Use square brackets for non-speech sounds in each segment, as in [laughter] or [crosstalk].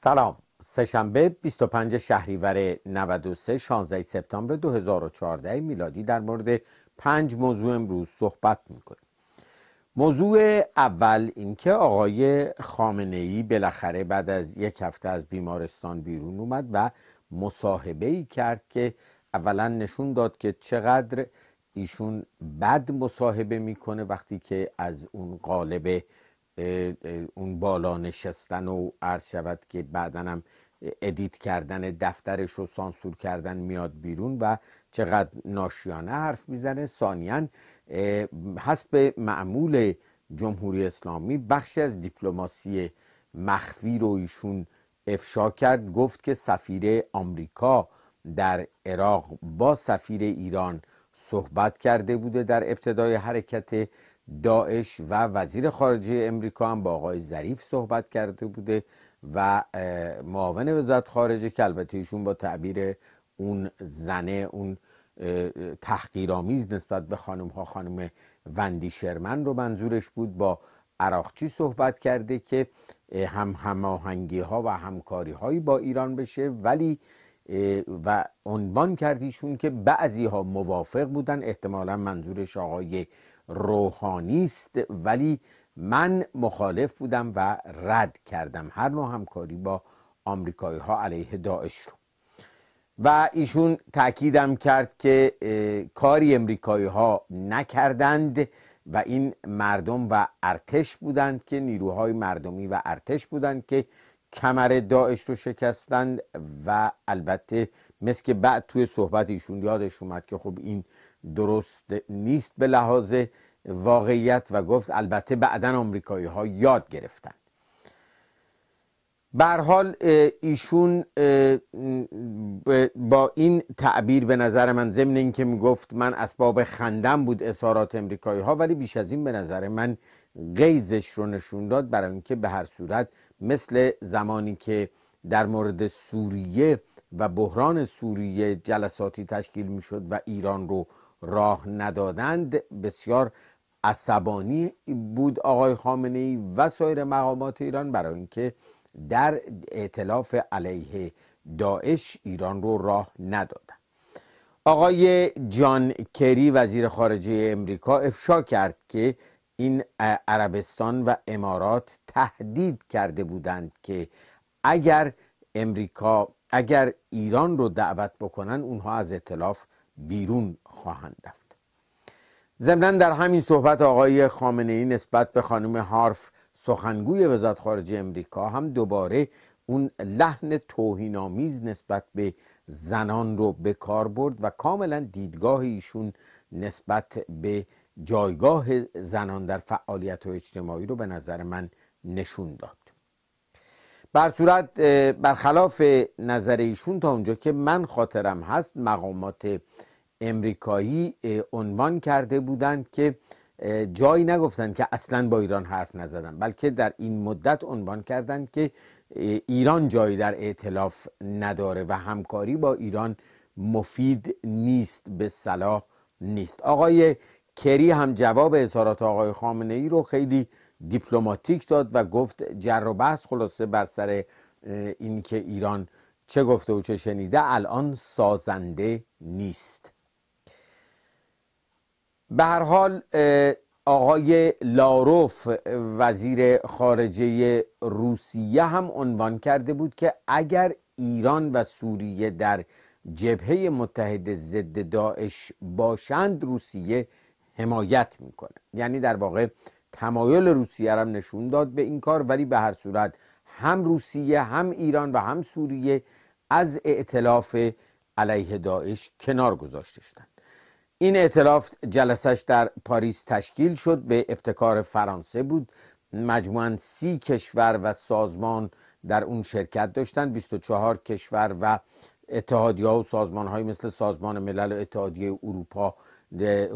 سلام سهشنبه 25 شهریور 93 16 سپتامبر 2014 میلادی در مورد پنج موضوع امروز صحبت میکنیم موضوع اول اینکه آقای خامنه ای بالاخره بعد از یک هفته از بیمارستان بیرون اومد و مصاحبه ای کرد که اولا نشون داد که چقدر ایشون بد مصاحبه میکنه وقتی که از اون قالب اون بالا نشستن و عرض شود که هم ادیت کردن دفترش رو سانسور کردن میاد بیرون و چقدر ناشیانه حرف میزنه سانیان حسب معمول جمهوری اسلامی بخشی از دیپلماسی مخفی رو ایشون افشا کرد گفت که سفیر آمریکا در عراق با سفیر ایران صحبت کرده بوده در ابتدای حرکت داعش و وزیر خارجه امریکا هم با آقای ظریف صحبت کرده بوده و معاون وزارت خارجه که البته ایشون با تعبیر اون زنه اون تحقیرآمیز نسبت به خانم ها خانم وندی شرمن رو منظورش بود با عراقچی صحبت کرده که هم هماهنگی ها و همکاری هایی با ایران بشه ولی و عنوان کردیشون که بعضی ها موافق بودن احتمالا منظورش آقای روحانی است ولی من مخالف بودم و رد کردم هر نوع همکاری با آمریکایی ها علیه داعش رو و ایشون تاکیدم کرد که کاری امریکایی ها نکردند و این مردم و ارتش بودند که نیروهای مردمی و ارتش بودند که کمر داعش رو شکستند و البته مثل که بعد توی صحبت ایشون یادش اومد که خب این درست نیست به لحاظ واقعیت و گفت البته بعدا آمریکایی ها یاد گرفتن بر ایشون با این تعبیر به نظر من ضمن اینکه گفت من اسباب خندم بود اظهارات امریکایی ها ولی بیش از این به نظر من غیزش رو نشون داد برای اینکه به هر صورت مثل زمانی که در مورد سوریه و بحران سوریه جلساتی تشکیل میشد و ایران رو راه ندادند بسیار عصبانی بود آقای خامنه ای و سایر مقامات ایران برای اینکه در اعتلاف علیه داعش ایران رو راه ندادند آقای جان کری وزیر خارجه امریکا افشا کرد که این عربستان و امارات تهدید کرده بودند که اگر امریکا اگر ایران رو دعوت بکنن اونها از اطلاف بیرون خواهند رفت ضمنا در همین صحبت آقای خامنه ای نسبت به خانم هارف سخنگوی وزارت خارجه امریکا هم دوباره اون لحن توهینآمیز نسبت به زنان رو به کار برد و کاملا دیدگاه ایشون نسبت به جایگاه زنان در فعالیت و اجتماعی رو به نظر من نشون داد بر صورت برخلاف نظر ایشون تا اونجا که من خاطرم هست مقامات امریکایی عنوان کرده بودند که جایی نگفتند که اصلا با ایران حرف نزدن بلکه در این مدت عنوان کردند که ایران جایی در اعتلاف نداره و همکاری با ایران مفید نیست به صلاح نیست آقای کری هم جواب اظهارات آقای خامنه ای رو خیلی دیپلماتیک داد و گفت جر و بحث خلاصه بر سر اینکه ایران چه گفته و چه شنیده الان سازنده نیست به هر حال آقای لاروف وزیر خارجه روسیه هم عنوان کرده بود که اگر ایران و سوریه در جبهه متحد ضد داعش باشند روسیه حمایت میکنه یعنی در واقع تمایل روسیه هم نشون داد به این کار ولی به هر صورت هم روسیه هم ایران و هم سوریه از ائتلاف علیه داعش کنار گذاشته شدند این ائتلاف جلسش در پاریس تشکیل شد به ابتکار فرانسه بود مجموعا سی کشور و سازمان در اون شرکت داشتند 24 کشور و اتحادی ها و سازمان های مثل سازمان ملل و اتحادیه اروپا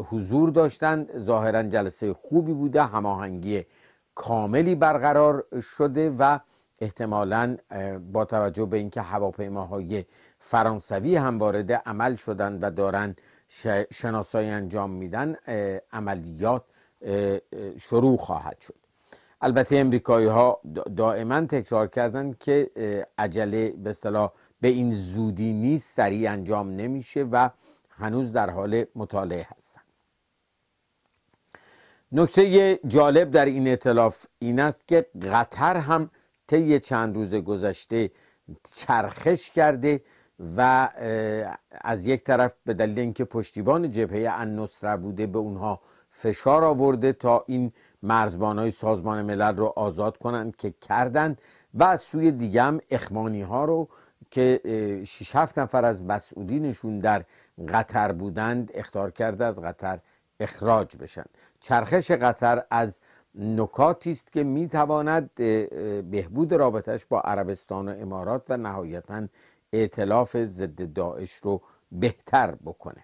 حضور داشتند ظاهرا جلسه خوبی بوده هماهنگی کاملی برقرار شده و احتمالا با توجه به اینکه هواپیماهای فرانسوی هم وارد عمل شدند و دارن شناسایی انجام میدن عملیات شروع خواهد شد البته امریکایی ها دائما تکرار کردند که عجله به اصطلاح به این زودی نیست سریع انجام نمیشه و هنوز در حال مطالعه هستند. نکته جالب در این اطلاف این است که قطر هم طی چند روز گذشته چرخش کرده و از یک طرف به دلیل اینکه پشتیبان جبهه النصره بوده به اونها فشار آورده تا این های سازمان ملل رو آزاد کنند که کردند و از سوی دیگه هم اخوانی ها رو که 6 7 نفر از نشون در قطر بودند اختار کرده از قطر اخراج بشن چرخش قطر از نکاتی است که میتواند بهبود رابطش با عربستان و امارات و نهایتا اعتلاف ضد داعش رو بهتر بکنه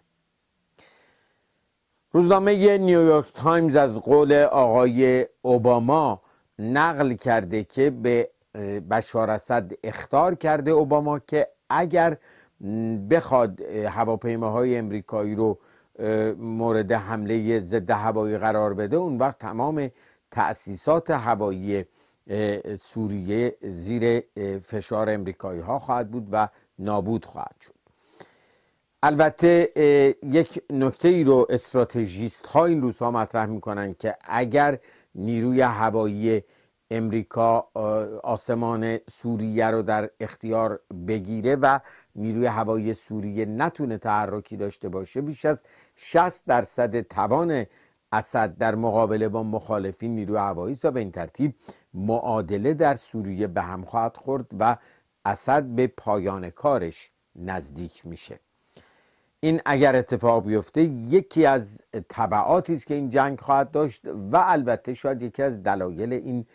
روزنامه نیویورک تایمز از قول آقای اوباما نقل کرده که به بشار اسد اختار کرده اوباما که اگر بخواد هواپیماهای امریکایی رو مورد حمله ضد هوایی قرار بده اون وقت تمام تأسیسات هوایی سوریه زیر فشار امریکایی ها خواهد بود و نابود خواهد شد البته یک نکته ای رو استراتژیست ها این روزها مطرح میکنن که اگر نیروی هوایی امریکا آسمان سوریه رو در اختیار بگیره و نیروی هوایی سوریه نتونه تحرکی داشته باشه بیش از 60 درصد توان اسد در مقابله با مخالفین نیروی هوایی و به این ترتیب معادله در سوریه به هم خواهد خورد و اسد به پایان کارش نزدیک میشه این اگر اتفاق بیفته یکی از طبعاتی است که این جنگ خواهد داشت و البته شاید یکی از دلایل این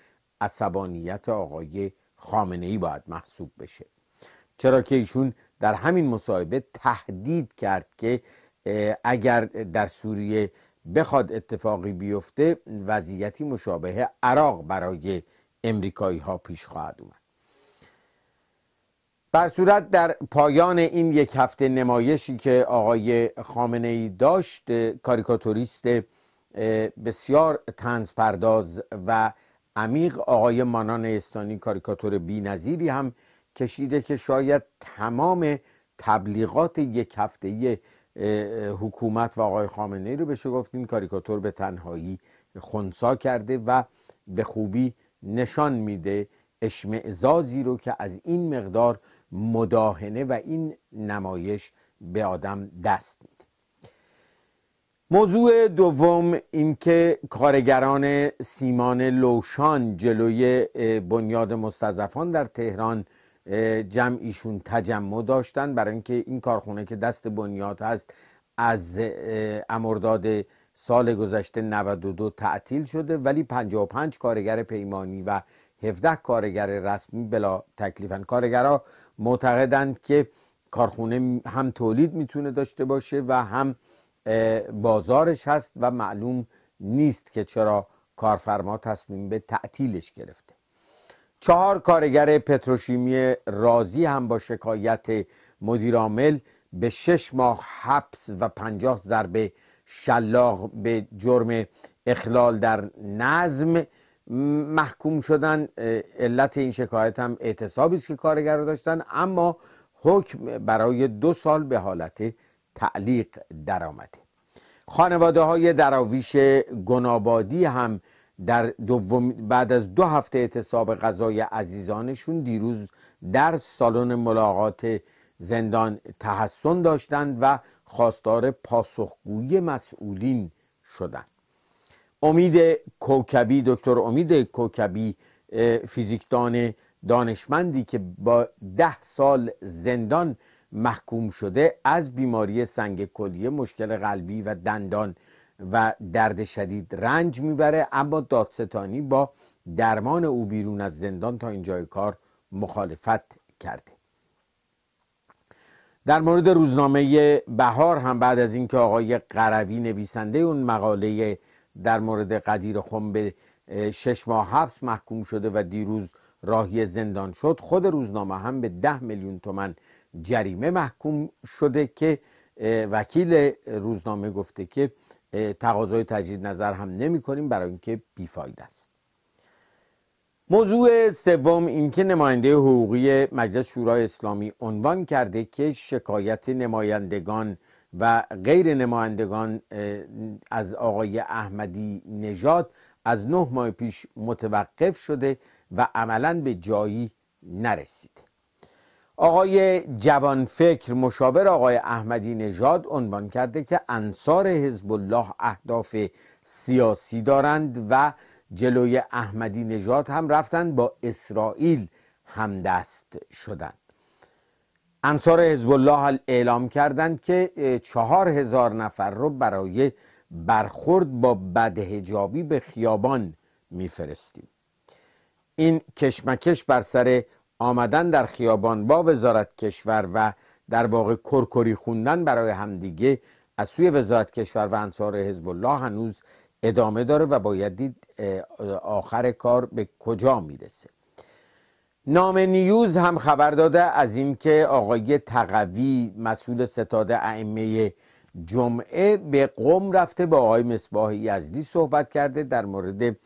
عصبانیت آقای خامنه ای باید محسوب بشه چرا که ایشون در همین مصاحبه تهدید کرد که اگر در سوریه بخواد اتفاقی بیفته وضعیتی مشابه عراق برای امریکایی ها پیش خواهد اومد بر صورت در پایان این یک هفته نمایشی که آقای خامنه ای داشت کاریکاتوریست بسیار تنز پرداز و عمیق آقای مانان استانی کاریکاتور بی نظیری هم کشیده که شاید تمام تبلیغات یک هفته حکومت و آقای خامنه ای رو بشه گفت این کاریکاتور به تنهایی خونسا کرده و به خوبی نشان میده اشمعزازی رو که از این مقدار مداهنه و این نمایش به آدم دست میده موضوع دوم اینکه کارگران سیمان لوشان جلوی بنیاد مستضعفان در تهران جمعیشون تجمع داشتن برای اینکه این کارخونه که دست بنیاد هست از امرداد سال گذشته 92 تعطیل شده ولی 55 کارگر پیمانی و 17 کارگر رسمی بلا تکلیفن کارگرها معتقدند که کارخونه هم تولید میتونه داشته باشه و هم بازارش هست و معلوم نیست که چرا کارفرما تصمیم به تعطیلش گرفته چهار کارگر پتروشیمی راضی هم با شکایت مدیرامل به شش ماه حبس و پنجاه ضربه شلاق به جرم اخلال در نظم محکوم شدن علت این شکایت هم اعتصابی است که کارگر رو داشتن اما حکم برای دو سال به حالت تعلیق درآمده خانواده های دراویش گنابادی هم در دوم بعد از دو هفته اعتصاب غذای عزیزانشون دیروز در سالن ملاقات زندان تحسن داشتند و خواستار پاسخگویی مسئولین شدند امید کوکبی دکتر امید کوکبی فیزیکدان دانشمندی که با ده سال زندان محکوم شده از بیماری سنگ کلیه مشکل قلبی و دندان و درد شدید رنج میبره اما دادستانی با درمان او بیرون از زندان تا اینجای کار مخالفت کرده در مورد روزنامه بهار هم بعد از اینکه آقای قروی نویسنده اون مقاله در مورد قدیر خم به شش ماه حبس محکوم شده و دیروز راهی زندان شد خود روزنامه هم به ده میلیون تومن جریمه محکوم شده که وکیل روزنامه گفته که تقاضای تجدید نظر هم نمی کنیم برای اینکه بیفاید است موضوع سوم اینکه نماینده حقوقی مجلس شورای اسلامی عنوان کرده که شکایت نمایندگان و غیر نمایندگان از آقای احمدی نژاد از نه ماه پیش متوقف شده و عملا به جایی نرسیده آقای جوانفکر مشاور آقای احمدی نژاد عنوان کرده که انصار حزب الله اهداف سیاسی دارند و جلوی احمدی نژاد هم رفتند با اسرائیل همدست شدند انصار حزب الله اعلام کردند که چهار هزار نفر رو برای برخورد با بدهجابی به خیابان میفرستیم این کشمکش بر سر آمدن در خیابان با وزارت کشور و در واقع کرکری خوندن برای همدیگه از سوی وزارت کشور و انصار حزب الله هنوز ادامه داره و باید دید آخر کار به کجا میرسه نام نیوز هم خبر داده از اینکه آقای تقوی مسئول ستاد ائمه جمعه به قوم رفته با آقای مصباح یزدی صحبت کرده در مورد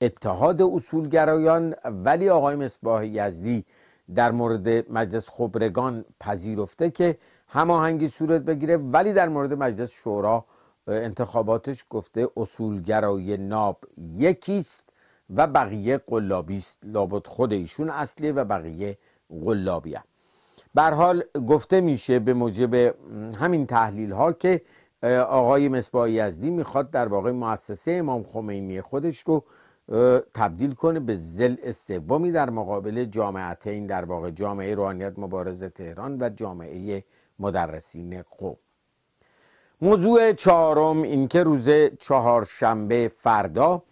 اتحاد اصولگرایان ولی آقای مصباح یزدی در مورد مجلس خبرگان پذیرفته که هماهنگی صورت بگیره ولی در مورد مجلس شورا انتخاباتش گفته اصولگرای ناب یکیست و بقیه قلابی است لابد خود ایشون اصلی و بقیه قلابی هم. حال گفته میشه به موجب همین تحلیل ها که آقای مصباح یزدی میخواد در واقع مؤسسه امام خمینی خودش رو تبدیل کنه به زل سومی در مقابل این در واقع جامعه روحانیت مبارز تهران و جامعه مدرسین قوم موضوع چهارم اینکه روز چهارشنبه فردا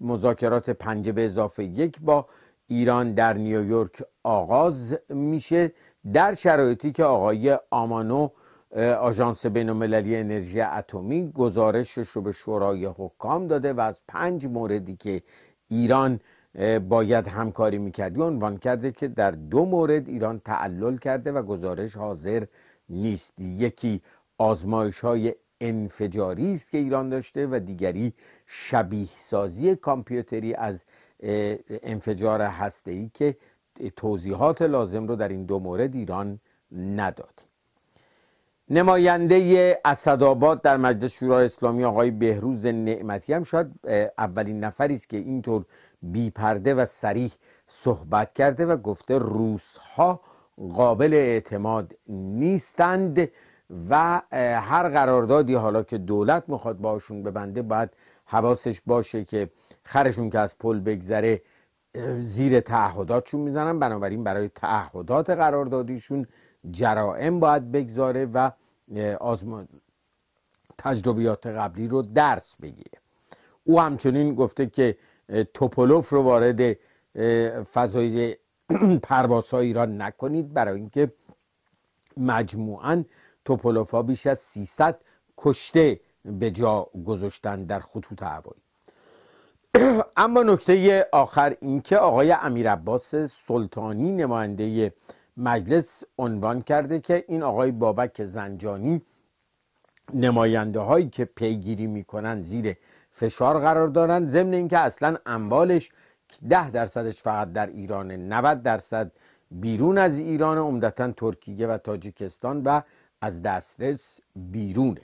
مذاکرات پنج به اضافه یک با ایران در نیویورک آغاز میشه در شرایطی که آقای آمانو آژانس بینالمللی انرژی اتمی گزارشش رو به شورای حکام داده و از پنج موردی که ایران باید همکاری میکردی عنوان کرده که در دو مورد ایران تعلل کرده و گزارش حاضر نیست یکی آزمایش های انفجاری است که ایران داشته و دیگری شبیه سازی کامپیوتری از انفجار هسته ای که توضیحات لازم رو در این دو مورد ایران نداد نماینده اسدآباد در مجلس شورای اسلامی آقای بهروز نعمتی هم شاید اولین نفری است که اینطور بیپرده و سریح صحبت کرده و گفته روس ها قابل اعتماد نیستند و هر قراردادی حالا که دولت میخواد باشون ببنده باید حواسش باشه که خرشون که از پل بگذره زیر تعهداتشون میزنن بنابراین برای تعهدات قراردادیشون جرائم باید بگذاره و از تجربیات قبلی رو درس بگیره او همچنین گفته که توپولوف رو وارد فضای [clears throat] پروازهای ایران نکنید برای اینکه مجموعاً توپولوفا بیش از 300 کشته به جا گذاشتن در خطوط هوایی [clears throat] اما نکته آخر اینکه آقای امیرعباس سلطانی نماینده مجلس عنوان کرده که این آقای بابک زنجانی نماینده هایی که پیگیری میکنند زیر فشار قرار دارند ضمن اینکه اصلا اموالش ده درصدش فقط در ایران 90 درصد بیرون از ایران عمدتا ترکیه و تاجیکستان و از دسترس بیرونه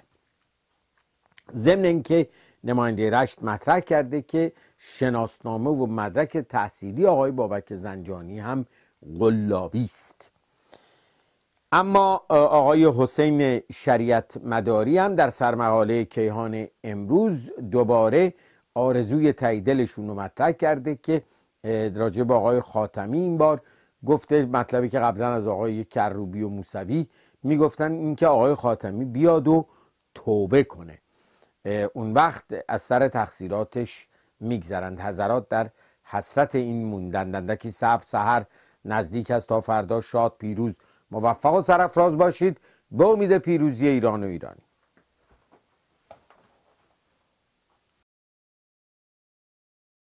ضمن اینکه نماینده رشت مطرح کرده که شناسنامه و مدرک تحصیلی آقای بابک زنجانی هم قلابی است اما آقای حسین شریعت مداری هم در سرمقاله کیهان امروز دوباره آرزوی تاییدلشون رو مطرح کرده که راجع به آقای خاتمی این بار گفته مطلبی که قبلا از آقای کروبی و موسوی میگفتن اینکه آقای خاتمی بیاد و توبه کنه اون وقت از سر تقصیراتش میگذرند حضرات در حسرت این موندن که سب سهر نزدیک است تا فردا شاد پیروز موفق و سرفراز باشید به امید پیروزی ایران و ایرانی